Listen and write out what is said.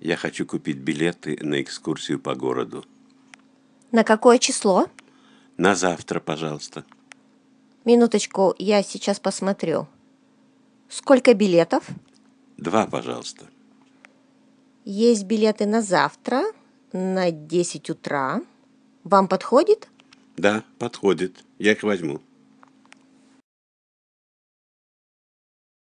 Я хочу купить билеты на экскурсию по городу. На какое число? На завтра, пожалуйста. Минуточку, я сейчас посмотрю. Сколько билетов? Два, пожалуйста. Есть билеты на завтра, на 10 утра. Вам подходит? Да, подходит. Я их возьму.